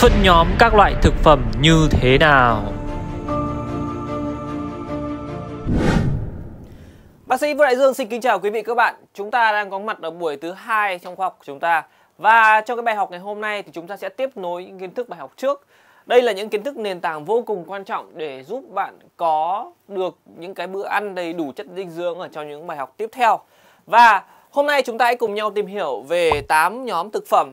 phân nhóm các loại thực phẩm như thế nào. Bác sĩ Vũ Đại Dương xin kính chào quý vị các bạn. Chúng ta đang có mặt ở buổi thứ hai trong khoa học của chúng ta. Và trong cái bài học ngày hôm nay thì chúng ta sẽ tiếp nối những kiến thức bài học trước. Đây là những kiến thức nền tảng vô cùng quan trọng để giúp bạn có được những cái bữa ăn đầy đủ chất dinh dưỡng ở trong những bài học tiếp theo. Và hôm nay chúng ta hãy cùng nhau tìm hiểu về 8 nhóm thực phẩm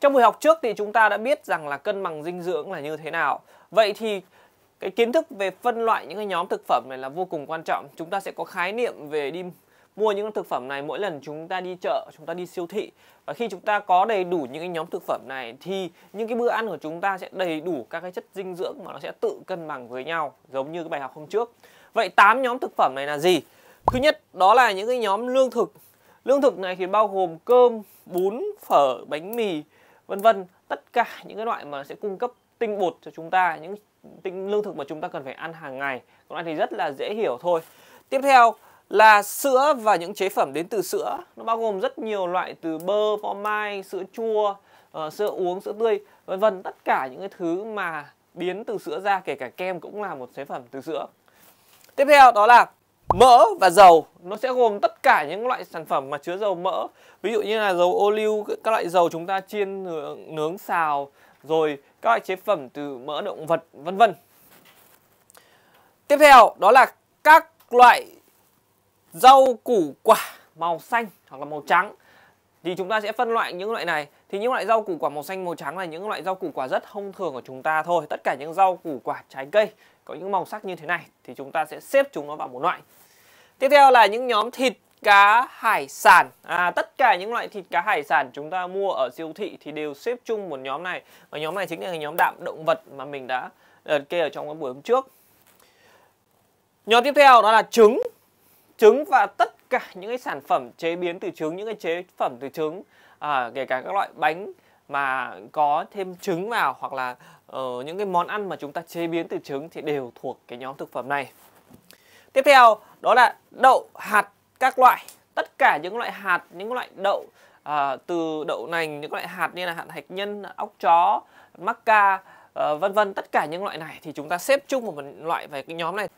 trong buổi học trước thì chúng ta đã biết rằng là cân bằng dinh dưỡng là như thế nào. Vậy thì cái kiến thức về phân loại những cái nhóm thực phẩm này là vô cùng quan trọng. Chúng ta sẽ có khái niệm về đi mua những thực phẩm này mỗi lần chúng ta đi chợ, chúng ta đi siêu thị. Và khi chúng ta có đầy đủ những cái nhóm thực phẩm này thì những cái bữa ăn của chúng ta sẽ đầy đủ các cái chất dinh dưỡng mà nó sẽ tự cân bằng với nhau, giống như cái bài học hôm trước. Vậy 8 nhóm thực phẩm này là gì? Thứ nhất đó là những cái nhóm lương thực. Lương thực này thì bao gồm cơm, bún, phở, bánh mì, vân vân tất cả những cái loại mà sẽ cung cấp tinh bột cho chúng ta những tinh lương thực mà chúng ta cần phải ăn hàng ngày còn này thì rất là dễ hiểu thôi tiếp theo là sữa và những chế phẩm đến từ sữa nó bao gồm rất nhiều loại từ bơ phô mai sữa chua uh, sữa uống sữa tươi vân vân tất cả những cái thứ mà biến từ sữa ra kể cả kem cũng là một chế phẩm từ sữa tiếp theo đó là mỡ và dầu nó sẽ gồm tất cả những loại sản phẩm mà chứa dầu mỡ ví dụ như là dầu ô liu các loại dầu chúng ta chiên nướng, xào rồi các loại chế phẩm từ mỡ động vật vân vân tiếp theo đó là các loại rau củ quả màu xanh hoặc là màu trắng thì chúng ta sẽ phân loại những loại này thì những loại rau củ quả màu xanh màu trắng là những loại rau củ quả rất thông thường của chúng ta thôi tất cả những rau củ quả trái cây có những màu sắc như thế này thì chúng ta sẽ xếp chúng nó vào một loại Tiếp theo là những nhóm thịt cá hải sản à, tất cả những loại thịt cá hải sản chúng ta mua ở siêu thị thì đều xếp chung một nhóm này và nhóm này chính là nhóm đạm động vật mà mình đã ờ, kê ở trong cái buổi hôm trước nhóm tiếp theo đó là trứng trứng và tất cả những cái sản phẩm chế biến từ trứng những cái chế phẩm từ trứng à, kể cả các loại bánh mà có thêm trứng vào hoặc là uh, những cái món ăn mà chúng ta chế biến từ trứng thì đều thuộc cái nhóm thực phẩm này Tiếp theo đó là đậu hạt các loại tất cả những loại hạt những loại đậu à, từ đậu nành những loại hạt như là hạt hạch nhân óc chó mắc ca à, vân vân tất cả những loại này thì chúng ta xếp chung một loại về cái nhóm này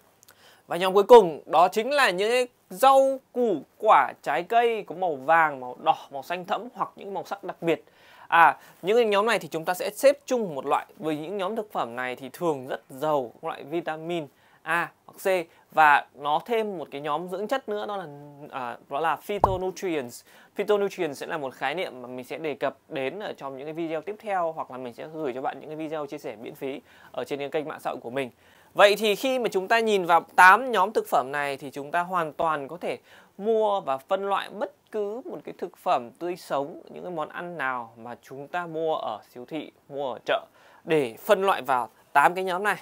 và nhóm cuối cùng đó chính là những rau củ quả trái cây có màu vàng màu đỏ màu xanh thẫm hoặc những màu sắc đặc biệt à những nhóm này thì chúng ta sẽ xếp chung một loại với những nhóm thực phẩm này thì thường rất giàu loại vitamin A hoặc C và nó thêm một cái nhóm dưỡng chất nữa đó là à, đó là phytonutrients. Phytonutrients sẽ là một khái niệm mà mình sẽ đề cập đến ở trong những cái video tiếp theo hoặc là mình sẽ gửi cho bạn những cái video chia sẻ miễn phí ở trên cái kênh mạng xã hội của mình. Vậy thì khi mà chúng ta nhìn vào 8 nhóm thực phẩm này thì chúng ta hoàn toàn có thể mua và phân loại bất cứ một cái thực phẩm tươi sống, những cái món ăn nào mà chúng ta mua ở siêu thị, mua ở chợ để phân loại vào 8 cái nhóm này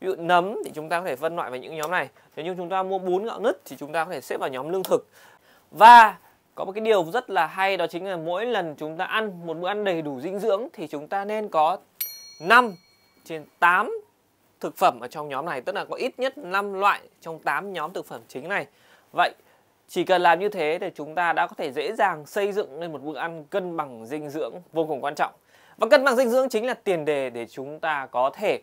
ví dụ nấm thì chúng ta có thể phân loại vào những nhóm này nếu như chúng ta mua bún gạo nứt thì chúng ta có thể xếp vào nhóm lương thực và có một cái điều rất là hay đó chính là mỗi lần chúng ta ăn một bữa ăn đầy đủ dinh dưỡng thì chúng ta nên có 5 trên 8 thực phẩm ở trong nhóm này tức là có ít nhất 5 loại trong 8 nhóm thực phẩm chính này vậy chỉ cần làm như thế thì chúng ta đã có thể dễ dàng xây dựng lên một bữa ăn cân bằng dinh dưỡng vô cùng quan trọng và cân bằng dinh dưỡng chính là tiền đề để chúng ta có thể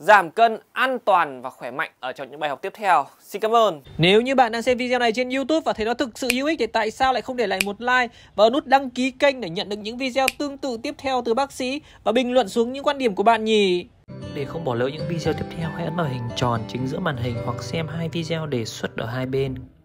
giảm cân an toàn và khỏe mạnh ở trong những bài học tiếp theo. Xin cảm ơn. Nếu như bạn đang xem video này trên YouTube và thấy nó thực sự hữu ích thì tại sao lại không để lại một like và nút đăng ký kênh để nhận được những video tương tự tiếp theo từ bác sĩ và bình luận xuống những quan điểm của bạn nhỉ? Để không bỏ lỡ những video tiếp theo hãy ấn vào hình tròn chính giữa màn hình hoặc xem hai video đề xuất ở hai bên.